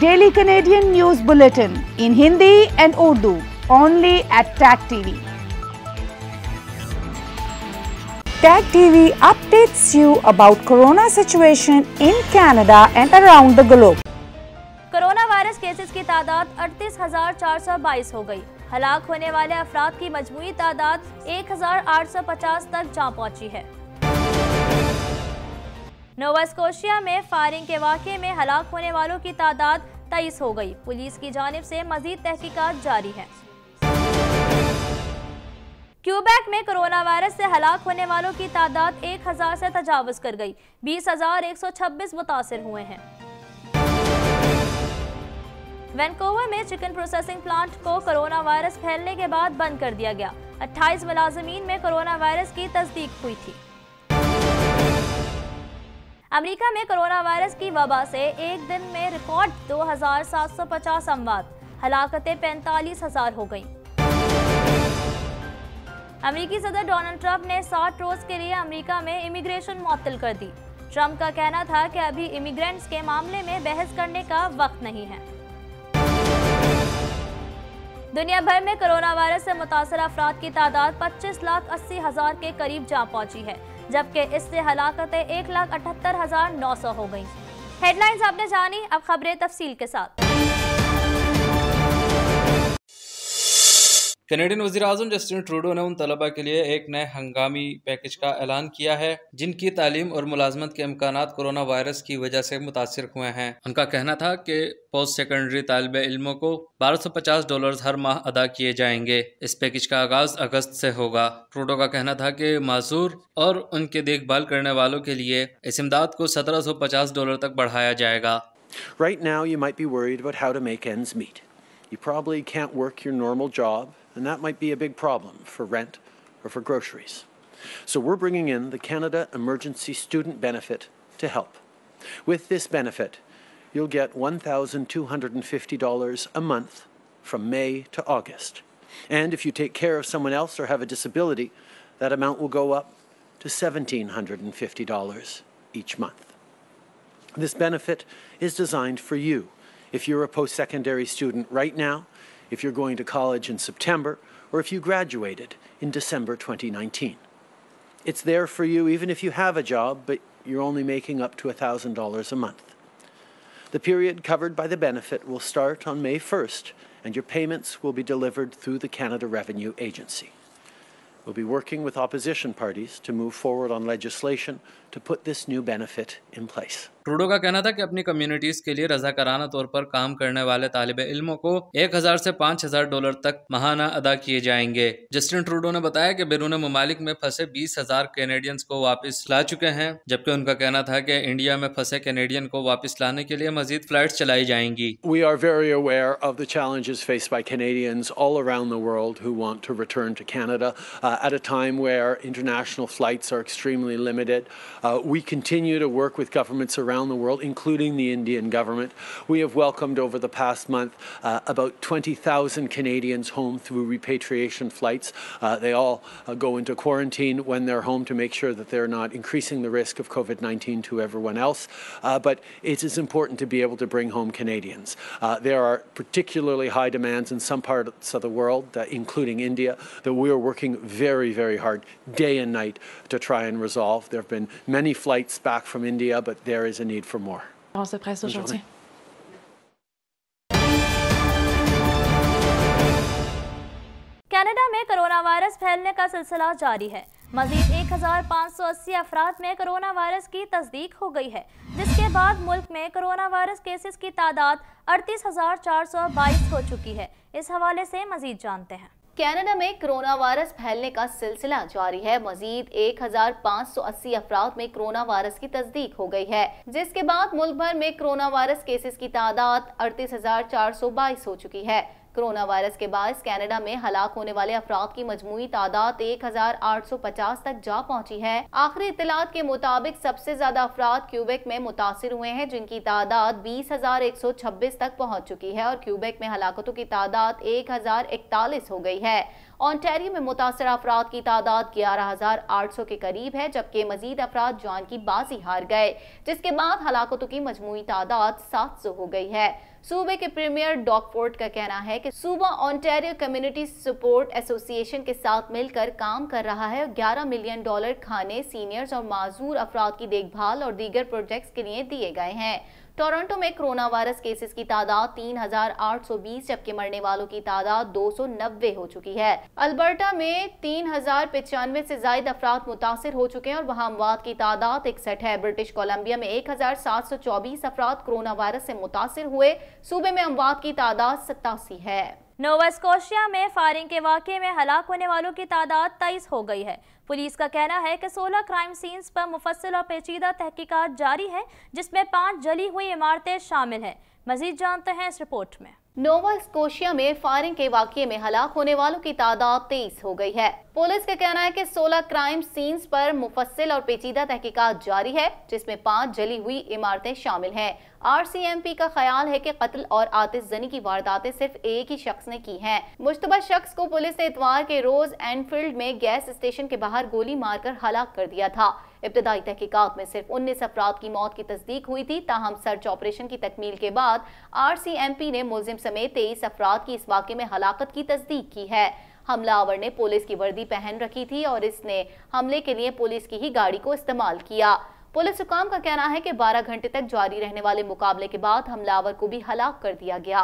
Daily Canadian news bulletin in Hindi and Urdu only at Tag TV Tag TV updates you about corona situation in Canada and around the globe corona virus cases की तादाद अड़तीस हजार चार सौ बाईस हो गयी हलाक होने वाले अफराद की मजमू तादाद एक हजार आठ सौ पचास तक जा पहुँची है नोवास्कोशिया में फायरिंग के वाक़े में हलाक होने वालों की तादाद तेईस हो गई पुलिस की जानब से मजीद तहकीकत जारी है क्यूबेक में कोरोना वायरस से हलाक होने वालों की तादाद एक हज़ार से तजावज़ कर गई बीस हज़ार एक सौ छब्बीस मुतासर हुए हैं वैनकोवर में चिकन प्रोसेसिंग प्लांट को कोरोना वायरस फैलने के बाद बंद कर दिया गया 28 मुलाजमीन में कोरोना वायरस की तस्दीक हुई थी अमेरिका में कोरोना वायरस की वबा से एक दिन में रिकॉर्ड 2,750 अमवात हलाकतें पैंतालीस हजार हो गईं। अमेरिकी सदर डोनाल्ड ट्रंप ने 60 रोज के लिए अमेरिका में इमिग्रेशन मुअत्तल कर दी ट्रंप का कहना था कि अभी इमिग्रेंट्स के मामले में बहस करने का वक्त नहीं है दुनिया भर में कोरोना वायरस से मुतासर अफराद की तादाद 25 लाख अस्सी हजार के करीब जा पहुंची है जबकि इससे हलाकतें एक लाख अठहत्तर हज़ार नौ सौ हो गई हेडलाइंस आपने जानी अब खबरें तफसील के साथ कनेडियन वजी अजम जस्टिन ट्रूडो ने उन तलबा के लिए एक नए हंगामी पैकेज का ऐलान किया है जिनकी तालीम और मुलाजमत के इम्कान कोरोना वायरस की वजह से मुतासर हुए हैं उनका कहना था कि पोस्ट सेकेंडरी तालब इलमों को बारह सौ पचास डॉलर हर माह अदा किए जाएंगे इस पैकेज का आगाज अगस्त से होगा ट्रूडो का कहना था कि माजूर और उनके देखभाल करने वालों के लिए इस इमदाद को सत्रह सौ पचास डॉलर तक बढ़ाया जाएगा Right now, you might be worried about how to make ends meet. You probably can't work your normal job. and that might be a big problem for rent or for groceries. So we're bringing in the Canada Emergency Student Benefit to help. With this benefit, you'll get $1,250 a month from May to August. And if you take care of someone else or have a disability, that amount will go up to $1,750 each month. This benefit is designed for you. If you're a post secondary student right now if you're going to college in September or if you graduated in December 2019. It's there for you even if you have a job, but you're only making up to $1,000 a month. The period covered by the benefit will start on May 1st, and your payments will be delivered through the Canada Revenue Agency. We'll be working with opposition parties to move forward on legislation to put this new benefit in place. Trudeau का कहना था कि अपनी communities के लिए रजाकाराना तौर पर काम करने वाले तालब इल्मों को 1000 से 5000 डॉलर तक महाना अदा किए जाएंगे जस्टिन ट्रूडो ने बताया कि बैरून ममालिक में फंसे 20,000 हजार कैनेडियंस को वापस ला चुके हैं जबकि उनका कहना था कि इंडिया में फंसे कैनेडियन को वापस लाने के लिए मजीद फ्लाइट चलाई जाएंगी we are very aware of the challenges faced around the world, including the Indian government. We have welcomed over the past month uh, about 20,000 Canadians home through repatriation flights. Uh, they all uh, go into quarantine when they're home to make sure that they're not increasing the risk of COVID 19 to everyone else. Uh, but it is important to be able to bring home Canadians. Uh, there are particularly high demands in some parts of the world, uh, including India, that we are working very, very hard day and night to try and resolve. There have been many flights back from India, but there is an need for more. Canada में corona virus फैलने का सिलसिला जारी है मजीद 1580 अफराद में corona virus की तस्दीक हो गई है जिसके बाद मुल्क में कोरोना वायरस केसेस की तादाद 38,422 हो चुकी है इस हवाले से मजीद जानते हैं कनाडा में कोरोना वायरस फैलने का सिलसिला जारी है मजीद 1580 अफराद में कोरोना वायरस की तस्दीक हो गई है जिसके बाद मुल्क भर में कोरोना वायरस केसेस की तादाद अड़तीस हो चुकी है कोरोना वायरस के बायस कनाडा में हलाक होने वाले अफराद की मजमू तादाद 1850 तक जा पहुंची है आखिरी इतलात के मुताबिक सबसे ज्यादा अफराद क्यूबेक में मुतासर हुए हैं जिनकी तादाद 20,126 तक पहुंच चुकी है और क्यूबेक में हलाकतों की तादाद इकतालीस हो गई है ऑनटेरियो में मुतासर अफराद की तादाद 11,800 के करीब है जबकि मजीद अफराद जान की बाजी हार गए जिसके बाद हलाकतों की मजमू तादाद 700 हो गई है सूबे के प्रीमियर डॉकफोर्ट का कहना है कि सूबा ऑन्टेरियो कम्युनिटी सपोर्ट एसोसिएशन के साथ मिलकर काम कर रहा है और 11 मिलियन डॉलर खाने सीनियर्स और माजूर अफराद की देखभाल और दीगर प्रोजेक्ट्स के लिए दिए गए हैं टोरंटो में कोरोना वायरस केसेस की तादाद 3,820 जबकि मरने वालों की तादाद 290 हो चुकी है अल्बर्टा में तीन हजार पचानवे ऐसी जायद अफराद मुतासर हो चुके हैं और वहाँ अमवात की तादाद इकसठ है ब्रिटिश कोलम्बिया में एक हजार सात सौ चौबीस अफराद कोरोना वायरस ऐसी मुतासर हुए सूबे में अमवात की तादाद सतासी है नोवास्कोशिया में फायरिंग के वाक़े में हलाक होने वालों की तादाद तेईस हो गई है पुलिस का कहना है कि 16 क्राइम सीन्स पर मुफसल और पेचीदा तहकीकात जारी है जिसमें पांच जली हुई इमारतें शामिल हैं मजीद जानते हैं इस रिपोर्ट में नोवा स्कोशिया में फायरिंग के वाकये में हलाक होने वालों की तादाद तेईस हो गई है पुलिस का कहना है कि 16 क्राइम सीन्स पर मुफसिल और पेचीदा तहकीकात जारी है जिसमें पांच जली हुई इमारतें शामिल हैं। आरसीएमपी का ख्याल है कि कत्ल और आतिशजनी की वारदातें सिर्फ एक ही शख्स ने की हैं। मुश्तबा शख्स को पुलिस ने इतवार के रोज एनफील्ड में गैस स्टेशन के बाहर गोली मारकर हलाक कर दिया था इब्तदाई तहकीकत में सिर्फ उन्नीस अफराद की मौत की तस्दीक हुई थी ताहम सर्च ऑपरेशन की तकमील के बाद आर सी एम पी ने मुलिम समेत तेईस अफराद की इस वाक़े में हलाकत की तस्दीक की है हमलावर ने पुलिस की वर्दी पहन रखी थी और इसने हमले के लिए पुलिस की ही गाड़ी को इस्तेमाल किया पुलिस हुकाम का कहना है कि 12 घंटे तक जारी रहने वाले मुकाबले के बाद हमलावर को भी हलाक कर दिया गया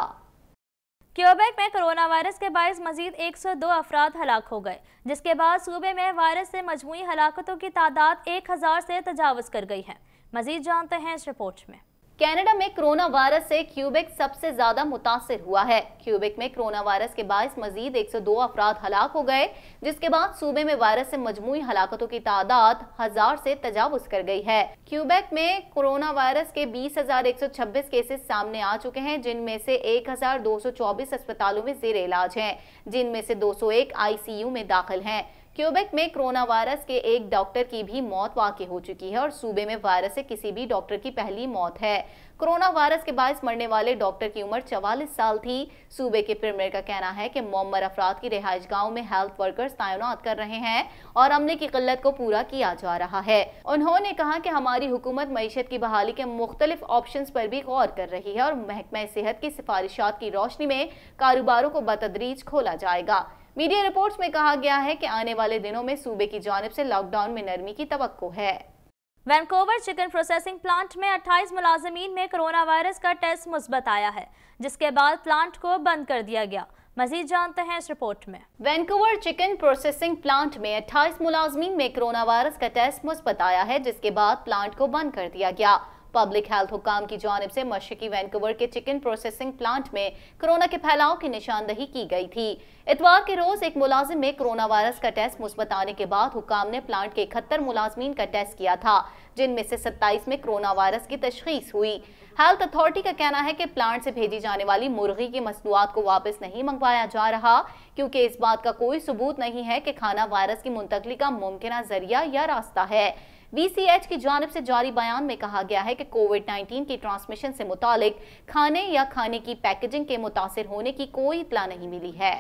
क्योबेक में कोरोना वायरस के बायस मजीद 102 अफराद हलाक हो गए जिसके बाद सूबे में वायरस से मजमू हलाकतों की तादाद 1000 से तजावज़ कर गई है मजीद जानते हैं इस रिपोर्ट में कनाडा में कोरोना वायरस से क्यूबेक सबसे ज्यादा मुतासर हुआ है क्यूबेक में कोरोना वायरस के बायस मजीद 102 अफराद हलाक हो गए जिसके बाद सूबे में वायरस से मजमू हलाकतों की तादाद हजार से तजावज कर गई है क्यूबेक में कोरोना वायरस के 20,126 केसेस सामने आ चुके हैं जिनमें से 1,224 अस्पतालों में जेर इलाज है जिनमें से सी यू में दाखिल है क्यूबेक में कोरोना वायरस के एक डॉक्टर की भी मौत वाकई हो चुकी है और सूबे में वायरस से किसी भी डॉक्टर की पहली मौत है कोरोना वायरस के बायस मरने वाले डॉक्टर की उम्र चवालीस साल थी सूबे के प्रीमियर का कहना है कि मोमर अफराद की रिहायश गाँव में हेल्थ वर्कर्स तैनात कर रहे हैं और अमले की किल्लत को पूरा किया जा रहा है उन्होंने कहा कि हमारी हुकूमत मीशत की बहाली के मुख्तलिफ ऑप्शन पर भी गौर कर रही है और महकमा सेहत की सिफारिशात की रोशनी में कारोबारों को बतदरीज खोला जाएगा मीडिया रिपोर्ट्स में कहा गया है कि आने वाले दिनों में सूबे की जानब से लॉकडाउन में नरमी की तो है वैनकोवर चिकन प्रोसेसिंग प्लांट में 28 मुलाजमीन में कोरोना वायरस का टेस्ट मुस्बत आया है जिसके बाद प्लांट को बंद कर दिया गया मजीद जानते हैं इस रिपोर्ट में वैनकोवर चिकन प्रोसेसिंग प्लांट में 28 मुलाजमीन में कोरोना वायरस का टेस्ट मुस्बत आया है जिसके बाद प्लांट को बंद कर दिया गया पब्लिक हेल्थ हुकाम की जानब से मशरकी वैंकूवर के चिकन प्रोसेसिंग प्लांट में कोरोना के फैलाव की निशानदही की गई थी इतवार के रोज एक मुलाजिम में कोरोना वायरस का टेस्ट मुस्बत आने के बाद हुकाम ने प्लांट के इकहत्तर मुलाजमीन का टेस्ट किया था जिनमें से सत्ताईस में कोरोना वायरस की तशखीस हुई हेल्थ अथॉरिटी का कहना है कि प्लांट से भेजी जाने वाली मुर्गी की मसनूआत को वापस नहीं मंगवाया जा रहा क्योंकि इस बात का कोई सबूत नहीं है कि खाना वायरस की मुंतकली का मुमकिन जरिया या रास्ता है वीसीएच की जानब से जारी बयान में कहा गया है कि कोविड 19 की ट्रांसमिशन से मुतालिक खाने या खाने की पैकेजिंग के मुतासर होने की कोई इतला नहीं मिली है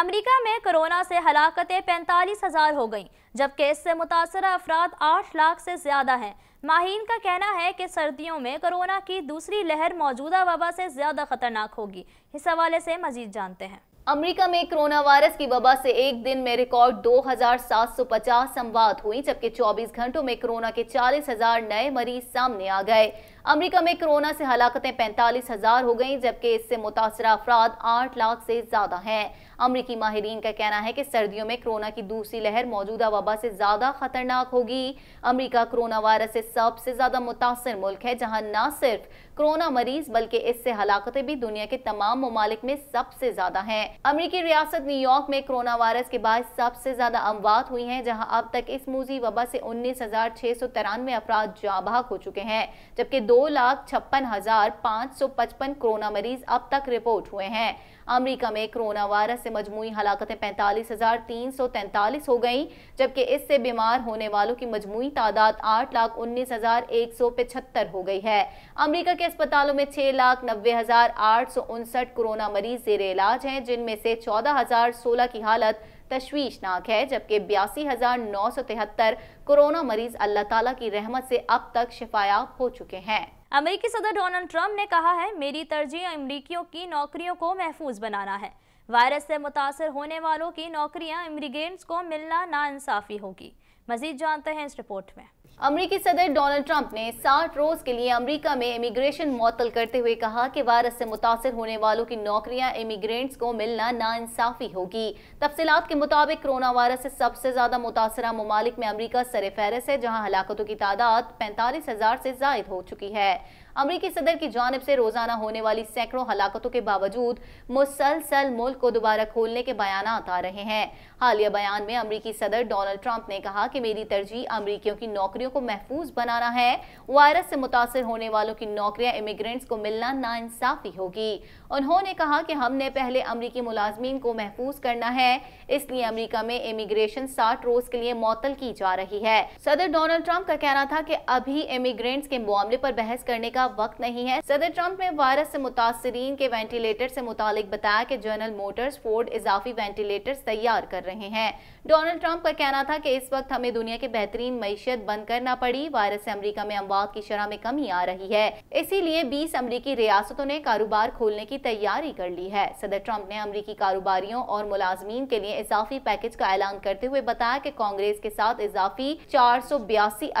अमेरिका में कोरोना से हलाकतें पैंतालीस हजार हो गईं, जबकि इससे मुतासर अफराद आठ लाख से ज्यादा हैं माहिन का कहना है कि सर्दियों में कोरोना की दूसरी लहर मौजूदा वबा से ज्यादा खतरनाक होगी इस हवाले से मजीद जानते हैं अमेरिका में कोरोना वायरस की वबा से एक दिन में रिकॉर्ड 2,750 संवाद हुई जबकि 24 घंटों में कोरोना के 40,000 नए मरीज सामने आ गए अमेरिका में कोरोना से हलाकतें 45,000 हो गईं जबकि इससे मुतासर अफराद 8 लाख से ज़्यादा हैं अमेरिकी माहरीन का कहना है कि सर्दियों में कोरोना की दूसरी लहर मौजूदा वबा से ज़्यादा खतरनाक होगी अमरीका कोरोना वायरस से सबसे ज़्यादा मुतासर मुल्क है जहाँ न सिर्फ कोरोना मरीज बल्कि इससे हलाकते भी दुनिया के तमाम ममालिक में सबसे ज्यादा है अमरीकी रियासत न्यूयॉर्क में कोरोना वायरस के बाद सबसे ज्यादा अमवात हुई है जहाँ अब तक इस मूजी वबा से उन्नीस हजार छह सौ तिरानवे अफराद जाबाक हो चुके हैं जबकि दो लाख छप्पन हजार पाँच सौ पचपन कोरोना मरीज अब तक रिपोर्ट हुए हैं अमरीका में कोरोना वायरस से मजमू हलाकतें पैंतालीस हजार तीन सौ तैंतालीस हो गई जबकि इससे बीमार होने वालों की मजमू तादाद आठ लाख उन्नीस हजार एक सौ पिछहत्तर हो गई है अमरीका के अस्पतालों में छह लाख नब्बे हजार आठ सौ उनसठ कोरोना मरीज जेर इलाज हैं जिनमें से चौदह हजार सोलह की हालत तश्वीशनाक है जबकि बयासी हजार नौ सौ तिहत्तर कोरोना मरीज अल्लाह ताला की रहमत से अब तक शिफायाब हो चुके हैं अमेरिकी सदर डोनाल्ड ट्रंप ने कहा है मेरी तरजीह अमरीकियों की नौकरियों को महफूज बनाना है वायरस से मुतासर होने वालों की नौकरियां इमरीगेंट्स को मिलना नाइंसाफ़ी होगी मजीद जानते हैं इस रिपोर्ट में अमरीकी सदर डोनाल्ड ट्रंप ने 60 रोज के लिए अमेरिका में इमिग्रेशन मअतल करते हुए कहा कि वायरस से मुतासर होने वालों की नौकरियां इमिग्रेंट्स को मिलना नाानसाफ़ी होगी तफसीत के मुताबिक कोरोना वायरस से सबसे ज़्यादा मुतासर ममालिक में अमरीका सर फहरस है जहाँ हलाकतों की तादाद पैंतालीस हज़ार से जायद हो चुकी है अमरीकी सदर की जानब से रोजाना होने वाली सैकड़ों हलाकतों के बावजूद मुसलसल मुल्क को दोबारा खोलने के बयान आ रहे हैं हालिया बयान में अमरीकी सदर डोनाल्ड ट्रंप ने कहा कि मेरी तरजीह अमरीकियों की नौकरियों को महफूज बनाना है वायरस से मुतासर होने वालों की नौकरियां इमिग्रेंट्स को मिलना नाइंसाफी होगी उन्होंने कहा कि हमने पहले अमरीकी मुलाजमीन को महफूज करना है इसलिए अमरीका में इमिग्रेशन साठ रोज के लिए मअतल की जा रही है सदर डोनाल्ड ट्रंप का कहना था कि अभी इमिग्रेंट्स के मामले पर बहस करने का ज्यादा वक्त नहीं है सदर ट्रंप ने वायरस से मुतासरीन के वेंटिलेटर से मुतालिक बताया कि जनरल मोटर्स फोर्ड इजाफी वेंटिलेटर्स तैयार कर रहे हैं डोनाल्ड ट्रंप का कहना था कि इस वक्त हमें दुनिया के बेहतरीन मीशत बंद करना पड़ी वायरस से अमरीका में अमवात की शरह में कमी आ रही है इसीलिए बीस अमरीकी रियासतों ने कारोबार खोलने की तैयारी कर ली है सदर ट्रंप ने अमरीकी कारोबारियों और मुलाजमीन के लिए इजाफी पैकेज का ऐलान करते हुए बताया कि कांग्रेस के साथ इजाफी चार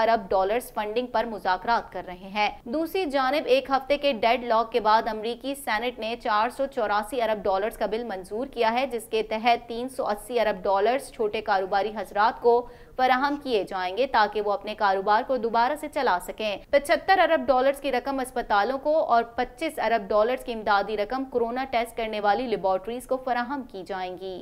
अरब डॉलर फंडिंग पर मुजाकर कर रहे हैं दूसरी जानब एक हफ्ते के डेड लॉक के बाद अमरीकी सेनेट ने चार अरब डॉलर्स का बिल मंजूर किया है जिसके तहत 380 अरब डॉलर्स छोटे कारोबारी हजरात को फराहम किए जाएंगे ताकि वो अपने कारोबार को दोबारा से चला सकें पचहत्तर अरब डॉलर्स की रकम अस्पतालों को और 25 अरब डॉलर्स की इमदादी रकम कोरोना टेस्ट करने वाली लेबोरेटरीज को फराहम की जाएंगी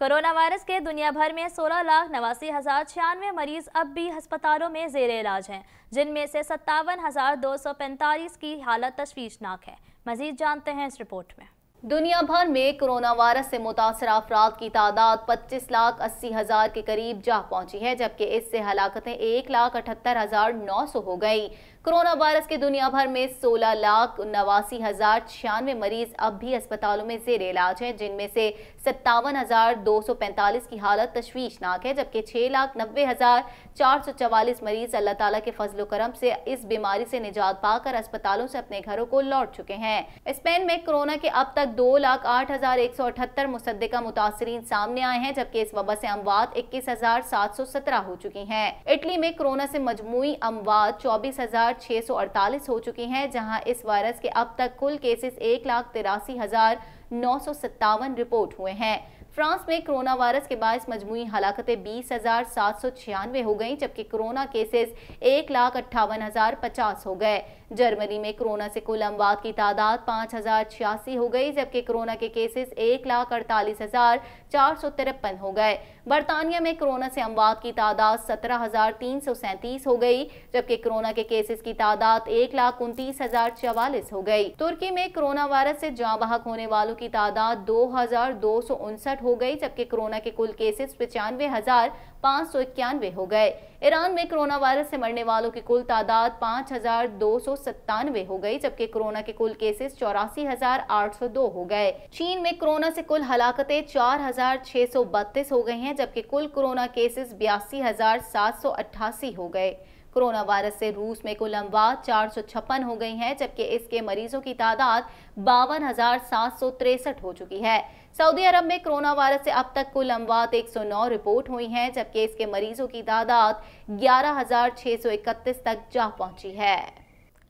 कोरोना वायरस के दुनिया भर में सोलह लाख नवासी हज़ार छियानवे मरीज अब भी अस्पतालों में जेर इलाज हैं जिनमें से सत्तावन हज़ार दो सौ पैंतालीस की हालत तशवीशनाक है मजीद जानते हैं इस रिपोर्ट में दुनिया भर में कोरोना वायरस से मुतासर अफराद की तादाद पच्चीस लाख अस्सी हज़ार के करीब जा पहुंची है जबकि इससे हलाकतें एक लाख अठहत्तर हज़ार नौ सौ हो गई कोरोना वायरस के दुनिया भर में सोलह लाख नवासी हजार छियानवे मरीज अब भी अस्पतालों में जेर इलाज हैं जिनमें से सत्तावन हजार दो सौ पैंतालीस की हालत तश्वीशनाक है जबकि छह लाख नब्बे हजार चार सौ चवालीस मरीज अल्लाह ताला के फजलो करम से इस बीमारी से निजात पाकर अस्पतालों से अपने घरों को लौट चुके हैं स्पेन में कोरोना के अब तक दो लाख आठ हजार एक सौ अठहत्तर मुसदा मुतासरी सामने आए हैं जबकि इस वबा से अमवात इक्कीस हजार सात सौ सत्रह हो चुकी है इटली में कोरोना से मजमू अमवात चौबीस हजार हो चुके हैं जहां इस वायरस के अब तक कुल केसेस एक लाख तिरासी हजार नौ सौ सत्तावन रिपोर्ट हुए हैं फ्रांस में कोरोना वायरस के बायस मजमू हलाकतें बीस हजार सात सौ छियानवे हो गई जबकि कोरोना केसेस एक लाख अट्ठावन हजार पचास हो गए जर्मनी में कोरोना से कुल अमवात की तादाद पाँच हजार छियासी हो गई जबकि कोरोना के केसेस एक लाख अड़तालीस हजार चार सौ तिरपन हो गए बरतानिया में कोरोना से अमवात की तादाद सत्रह हजार तीन सौ सैंतीस हो गई जबकि कोरोना के केसेस की तादाद एक लाख उनतीस हजार चवालीस हो गई तुर्की में कोरोना वायरस से जहां बहक होने वालों की तादाद दो हजार दो सौ उनसठ हो गई जबकि कोरोना के कुल केसेस पचानवे हजार पाँच सौ इक्यानवे हो गए ईरान में कोरोना वायरस से मरने वालों की कुल तादाद पाँच हजार दो सौ सत्तानवे हो गई जबकि कोरोना के कुल केसेस चौरासी हजार आठ सौ दो हो गए चीन में कोरोना से कुल हलाकतें चार हजार छह सौ बत्तीस हो गई हैं जबकि कुल कोरोना केसेस बयासी हजार सात सौ अट्ठासी हो गए कोरोना वायरस से रूस में कुल अमवात चार सौ छप्पन हो गई हैं जबकि इसके मरीजों की तादाद बावन हजार सात सौ तिरसठ हो चुकी है सऊदी अरब में कोरोना वायरस से अब तक कुल अमवात 109 रिपोर्ट हुई हैं जबकि इसके मरीजों की तादाद 11,631 तक जा पहुंची है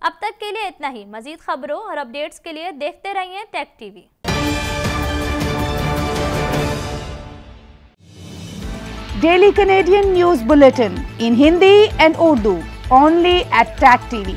अब तक के लिए इतना ही मजीद खबरों और अपडेट्स के लिए देखते रहिए Tech TV daily Canadian news bulletin in Hindi and Urdu only at Tag TV